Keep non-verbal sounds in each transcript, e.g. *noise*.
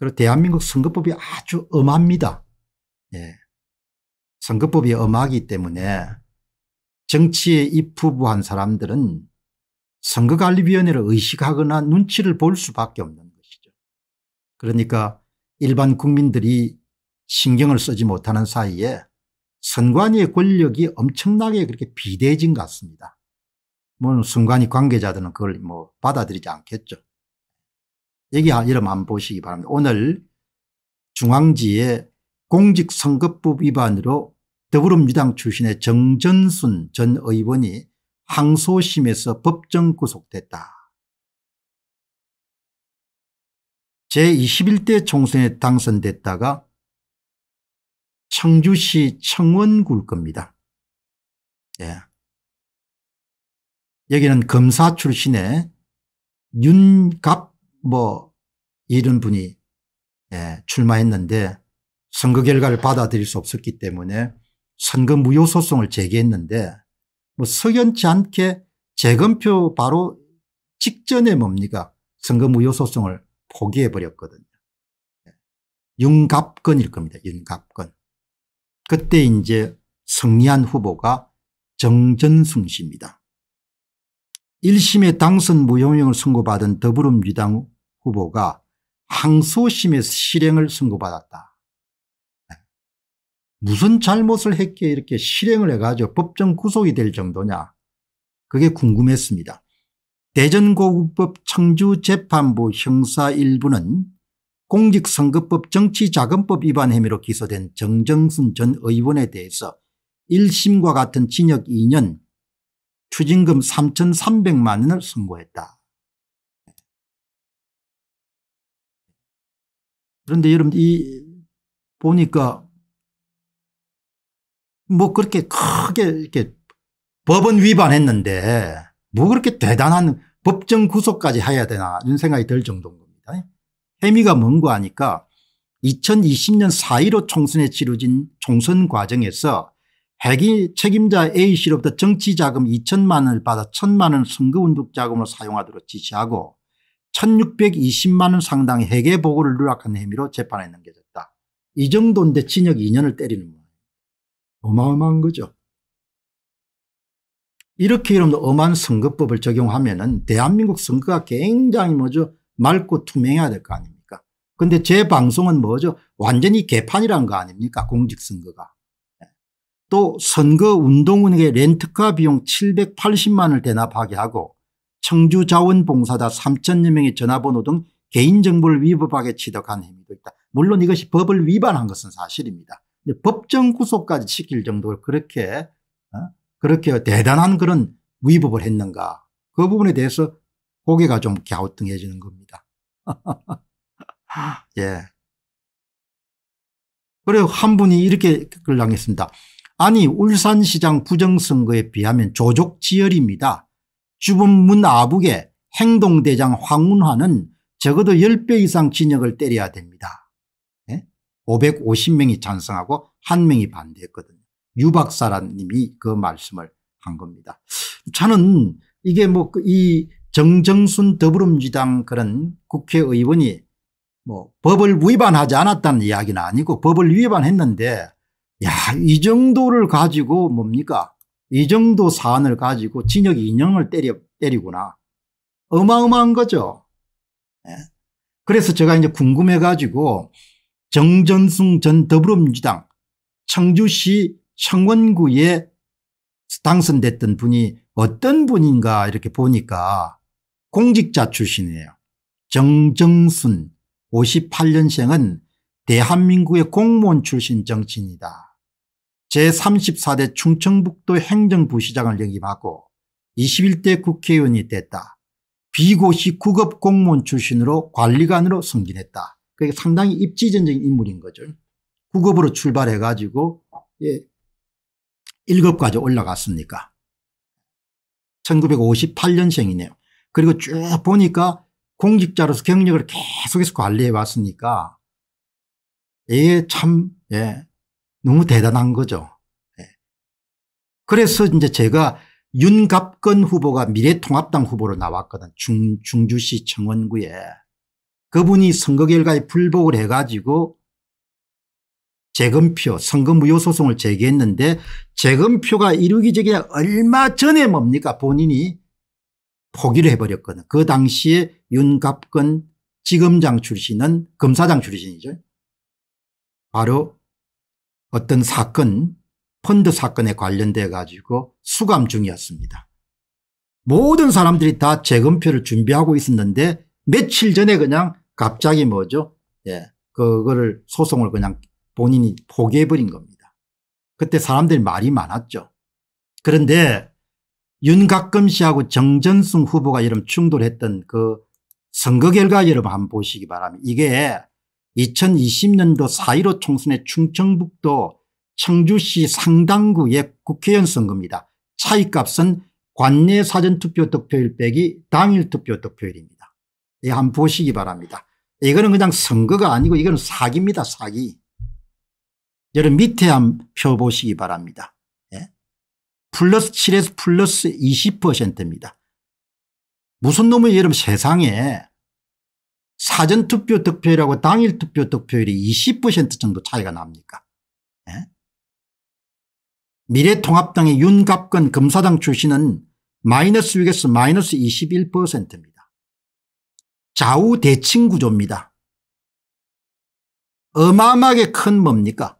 그리고 대한민국 선거법이 아주 엄합니다. 예. 선거법이 엄하기 때문에 정치에 입후부한 사람들은 선거관리위원회를 의식하거나 눈치를 볼 수밖에 없는 것이죠. 그러니까 일반 국민들이 신경을 쓰지 못하는 사이에 선관위의 권력이 엄청나게 그렇게 비대해진 것 같습니다. 물 선관위 관계자들은 그걸 뭐 받아들이지 않겠죠. 여기 이름 안 보시기 바랍니다. 오늘 중앙지에 공직선거법 위반으로 더불어민주당 출신의 정전순 전 의원이 항소심에서 법정 구속됐다. 제21대 총선에 당선됐다가 청주시 청원구일 겁니다. 예. 여기는 검사 출신의 윤갑 뭐 이런 분이 예, 출마했는데 선거 결과를 받아들일 수 없었기 때문에 선거 무효 소송을 제기했는데 뭐 석연치 않게 재검표 바로 직전에 뭡니까 선거 무효 소송을 포기해 버렸거든요. 예, 윤갑건일 겁니다. 윤갑건. 그때 이제 승리한 후보가 정전승 씨입니다. 1심의 당선 무효명을 선고받은 더불어민주당 후보가 항소심의 실행을 선고받았다. 네. 무슨 잘못을 했기에 이렇게 실행을 해가지고 법정 구속이 될 정도냐 그게 궁금했습니다. 대전고급법 청주재판부 형사 1부는 공직선거법 정치자금법 위반 혐의로 기소된 정정순 전 의원에 대해서 1심과 같은 징역 2년 추징금 3,300만 원을 선고했다. 그런데 여러분 이 보니까 뭐 그렇게 크게 이렇게 법은 위반했는데 뭐 그렇게 대단한 법정 구속까지 해야 되나 이런 생각이 들 정도인 겁니다. 혐의가 뭔고 하니까 2020년 4.15 총선에 치러진 총선 과정에서 핵이 책임자 A씨로부터 정치자금 2천만 원을 받아 1천만 원 선거운동 자금으로 사용하도록 지시하고 1620만 원 상당의 회계 보고를 누락한 혐의로 재판에 넘겨졌다. 이 정도인데 징역 2년을 때리는 거예요. 뭐 어마어마한 거죠. 이렇게 여러분 엄한 선거법을 적용하면 은 대한민국 선거가 굉장히 뭐죠 맑고 투명해야 될 거 아닙니까 그런데 제 방송은 뭐죠 완전히 개판이란 거 아닙니까 공직선거가 또 선거운동운의 렌트카 비용 780만을 대납하게 하고 청주자원봉사자 3천여 명의 전화번호 등 개인정보를 위법하게 취득한 혐의도 있다. 물론 이것이 법을 위반한 것은 사실입니다. 법정 구속까지 시킬 정도로 그렇게 어? 그렇게 대단한 그런 위법을 했는가 그 부분에 대해서 고개가 좀 갸우뚱해지는 겁니다. *laughs* 예. 그래요. 한 분이 이렇게 글을 남겼습니다. 아니 울산시장 부정선거에 비하면 조족지열입니다. 주범문 아북의 행동대장 황운화는 적어도 10배 이상 진역을 때려야 됩니다. 550명이 예? 찬성하고 한명이 반대했거든요. 유박사라님이 그 말씀을 한 겁니다. 저는 이게 뭐이 그 정정순 더불어민주당 그런 국회의원이 뭐 법을 위반하지 않았다는 이야기는 아니고 법을 위반했는데 야, 이 정도를 가지고 뭡니까? 이 정도 사안을 가지고 징역 인형을 때려, 때리구나. 어마어마한 거죠. 예. 그래서 제가 이제 궁금해 가지고 정전승 전 더불어민주당 청주시 청원구에 당선됐던 분이 어떤 분인가 이렇게 보니까 공직자 출신이에요. 정정순 58년생은 대한민국의 공무원 출신 정치인이다. 제34대 충청북도 행정부시장을 역임하고 21대 국회의원이 됐다. 비고시 구급 공무원 출신으로 관리관으로 승진했다. 그게 상당히 입지전적인 인물인 거죠. 구급으로 출발해 가지고 예, 1급까지 올라갔으니까. 1958년생이네요. 그리고 쭉 보니까 공직자로서 경력을 계속해서 관리해 왔으니까 이게 예, 참 예, 너무 대단한 거죠. 예. 그래서 이제 제가 윤갑근 후보가 미래통합당 후보로 나왔거든. 중, 중주시 청원구에. 그분이 선거 결과에 불복을 해가지고 재검표 선거 무효 소송을 제기했는데 재검표가 이루기 전에 얼마 전에 뭡니까 본인이 포기를 해버렸거든. 그 당시에 윤갑근 지검장 출신은 검사장 출신이죠. 바로 어떤 사건 펀드 사건에 관련돼 가지고 수감 중이었습니다. 모든 사람들이 다 재검표를 준비하고 있었는데 며칠 전에 그냥 갑자기 뭐죠 예 그거를 소송을 그냥 본인이 포기해버린 겁니다. 그때 사람들이 말이 많았죠. 그런데 윤곽금 씨하고 정전승 후보가 여름 충돌했던 그 선거 결과 여러분 한 번 보시기 바랍니다. 이게 2020년도 4.15 총선의 충청북도 청주시 상당구의 국회의원 선거입니다. 차이값은 관내 사전투표 득표율 빼기 당일 투표 득표율입니다. 이 예, 한번 보시기 바랍니다. 이거는 그냥 선거가 아니고 이건 사기입니다. 사기. 여러분 밑에 한 표 보시기 바랍니다. 예? 플러스 7에서 플러스 20%입니다. 무슨 놈의 여러분 세상에 사전투표 득표율하고 당일 투표 득표율이 20% 정도 차이가 납니까 예? 미래통합당의 윤갑근 검사장 출신은 마이너스 6에서 마이너스 21%입니다. 좌우 대칭 구조입니다. 어마어마하게 큰 뭡니까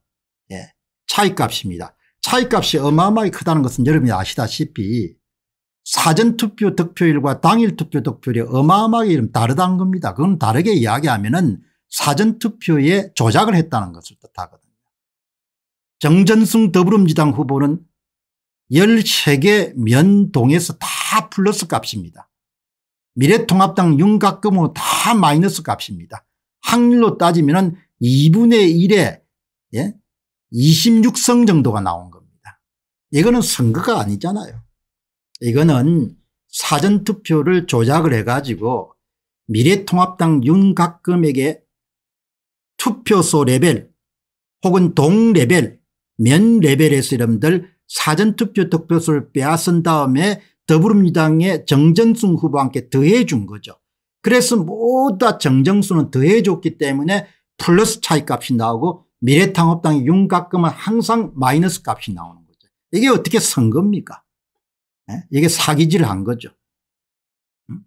예. 차이값입니다. 차이값이 어마어마하게 크다는 것은 여러분이 아시다시피 사전투표 득표율과 당일투표 득표율이 어마어마하게 이 다르다는 겁니다. 그건 다르게 이야기하면 은 사전투표에 조작을 했다는 것을 뜻하거든요. 정전승 더불어민주당 후보는 13개 면동에서 다 플러스 값입니다. 미래통합당 윤곽금호 다 마이너스 값입니다. 확률로 따지면 은 2분의 1에 예? 26성 정도가 나온 겁니다. 이거는 선거가 아니잖아요. 이거는 사전투표를 조작을 해가지고 미래통합당 윤곽금에게 투표소 레벨 혹은 동 레벨 면 레벨에서 이름들 사전투표 득표수를 빼앗은 다음에 더불어민주당의 정정순 후보와 함께 더해 준 거죠. 그래서 모두 다정정수은 더해 줬기 때문에 플러스 차이값이 나오고 미래통합당 윤곽금은 항상 마이너스 값이 나오는 거죠. 이게 어떻게 선겁니까 예? 이게 사기질 한 거죠. 음?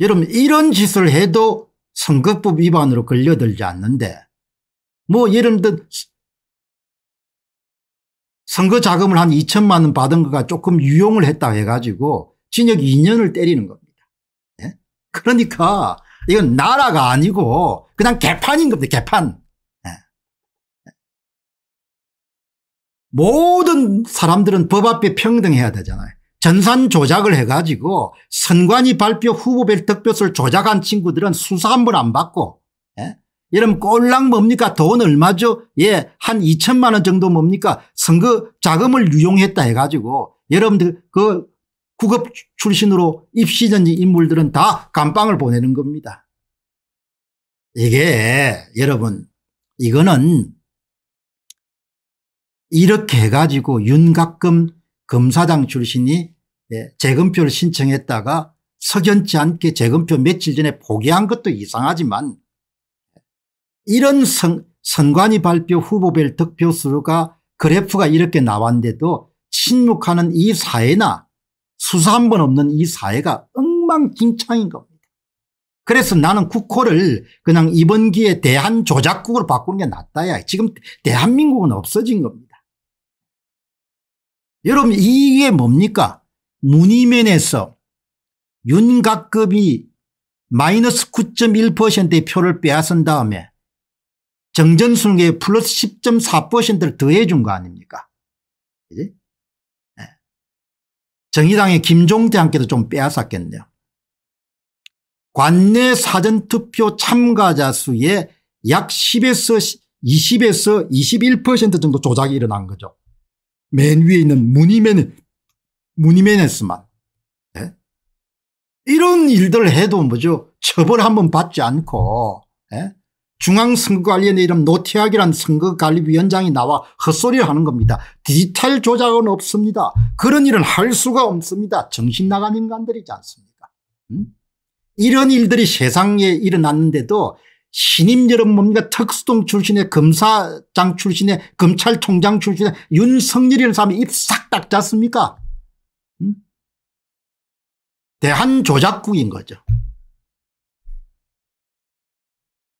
여러분 이런 짓을 해도 선거법 위반으로 걸려들지 않는데 뭐 예를 들면 선거 자금을 한 2천만 원 받은 거가 조금 유용을 했다 해가지고 징역 2년을 때리는 겁니다. 예? 그러니까 이건 나라가 아니고 그냥 개판인 겁니다. 개판. 모든 사람들은 법 앞에 평등해야 되잖아요. 전산 조작을 해가지고 선관위 발표 후보별 득표수를 조작한 친구들은 수사 한 번 안 받고 예? 이러면 꼴랑 뭡니까 돈 얼마죠 예한 2천만 원 정도 뭡니까 선거 자금을 유용했다 해가지고 여러분들 그 구급 출신으로 입시전지 인물들은 다 감방을 보내는 겁니다. 이게 여러분 이거는 이렇게 해가지고 윤각금 검사장 출신이 예, 재검표를 신청했다가 석연치 않게 재검표 며칠 전에 포기한 것도 이상하지만 이런 선, 관위 발표 후보별 득표수가 그래프가 이렇게 나왔는데도 침묵하는 이 사회나 수사 한 번 없는 이 사회가 엉망진창인 겁니다. 그래서 나는 국호를 그냥 이번 기회에 대한조작국으로 바꾸는 게 낫다야. 지금 대한민국은 없어진 겁니다. 여러분 이게 뭡니까? 문희면에서 윤곽급이 마이너스 9.1%의 표를 빼앗은 다음에 정전순계 플러스 10.4%를 더해준 거 아닙니까? 그지? 네. 정의당의 김종대한께도 좀 빼앗았겠네요. 관내 사전투표 참가자 수의 약 10에서 20에서 21% 정도 조작이 일어난 거죠. 맨 위에 있는 무늬맨, 무늬맨에스만. 예? 이런 일들 해도 뭐죠. 처벌 한 번 받지 않고, 예? 중앙선거관리위원회 이름 노태학이란 선거관리위원장이 나와 헛소리를 하는 겁니다. 디지털 조작은 없습니다. 그런 일은 할 수가 없습니다. 정신 나간 인간들이지 않습니까? 음? 이런 일들이 세상에 일어났는데도 신임여러분 뭡니까 특수동 출신의 검사장 출신의 검찰총장 출신의 윤석열이라는 사람이 입 싹 닦지 습니까 음? 대한조작국인 거죠.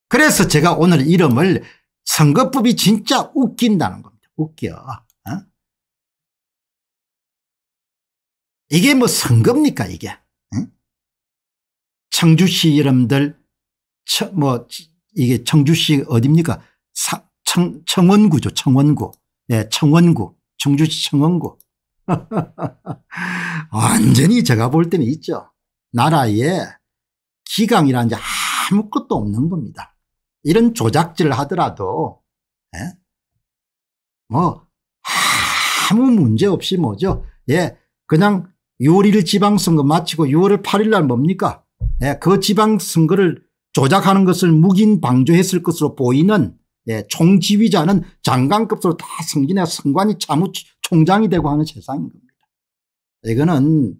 그래서 제가 오늘 이름을 선거법이 진짜 웃긴다는 겁니다. 웃겨. 어? 이게 뭐 선거입니까 이게. 응? 청주시 여러분들 뭐 이게 청주시 어딥니까 사, 청, 청원구죠 청원구 예 청원구 청주시 청원구 *laughs* 완전히 제가 볼 때는 있죠 나라에 기강이라는 게 아무것도 없는 겁니다 이런 조작질을 하더라도 예? 뭐 아무 문제 없이 뭐죠 예 그냥 6월 1일 지방선거 마치고 6월 8일 날 뭡니까 예, 그 지방선거를 조작하는 것을 묵인 방조했을 것으로 보이는 예, 총지휘자는 장관급으로 다 승진해 성관이 참무 총장이 되고 하는 세상인 겁니다. 이거는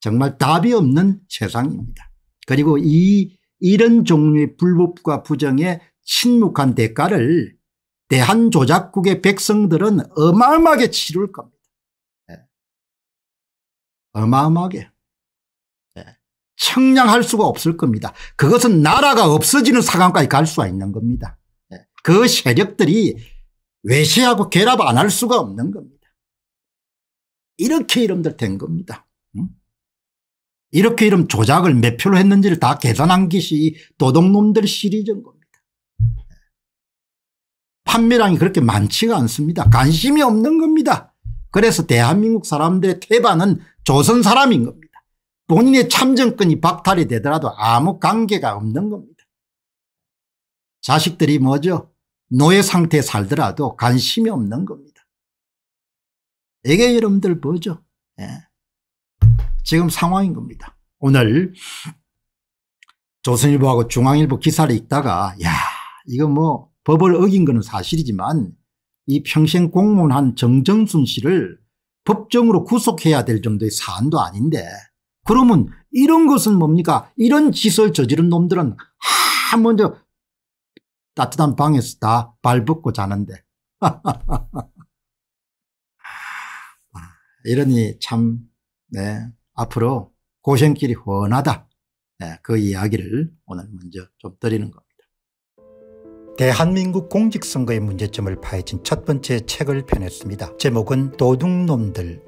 정말 답이 없는 세상입니다. 그리고 이 이런 종류의 불법과 부정에 침묵한 대가를 대한조작국의 백성들은 어마어마하게 치룰 겁니다. 예. 어마어마하게. 청량할 수가 없을 겁니다. 그것은 나라가 없어지는 상황까지 갈 수가 있는 겁니다. 예. 그 세력들이 외시하고 결합 안 할 수가 없는 겁니다. 이렇게 이름들 된 겁니다. 이렇게 이름 조작을 몇 표로 했는지를 다 계산한 것이 도둑놈들 시리즈인 겁니다. 예. 판매량이 그렇게 많지가 않습니다. 관심이 없는 겁니다. 그래서 대한민국 사람들의 태반은 조선 사람인 겁니다. 본인의 참정권이 박탈이 되더라도 아무 관계가 없는 겁니다. 자식들이 뭐죠? 노예 상태에 살더라도 관심이 없는 겁니다. 이게 여러분들 뭐죠? 예. 지금 상황인 겁니다. 오늘 조선일보하고 중앙일보 기사를 읽다가 야 이거 뭐 법을 어긴 거는 사실이지만 이 평생 공무원한 정정순 씨를 법정으로 구속해야 될 정도의 사안도 아닌데 그러면 이런 것은 뭡니까? 이런 짓을 저지른 놈들은 하 먼저 따뜻한 방에서 다 발벗고 자는데. *laughs* 이러니 참, 네, 앞으로 고생길이 훤하다. 네, 그 이야기를 오늘 먼저 좀 드리는 겁니다. 대한민국 공직선거의 문제점을 파헤친 첫 번째 책을 펴냈습니다. 제목은 도둑놈들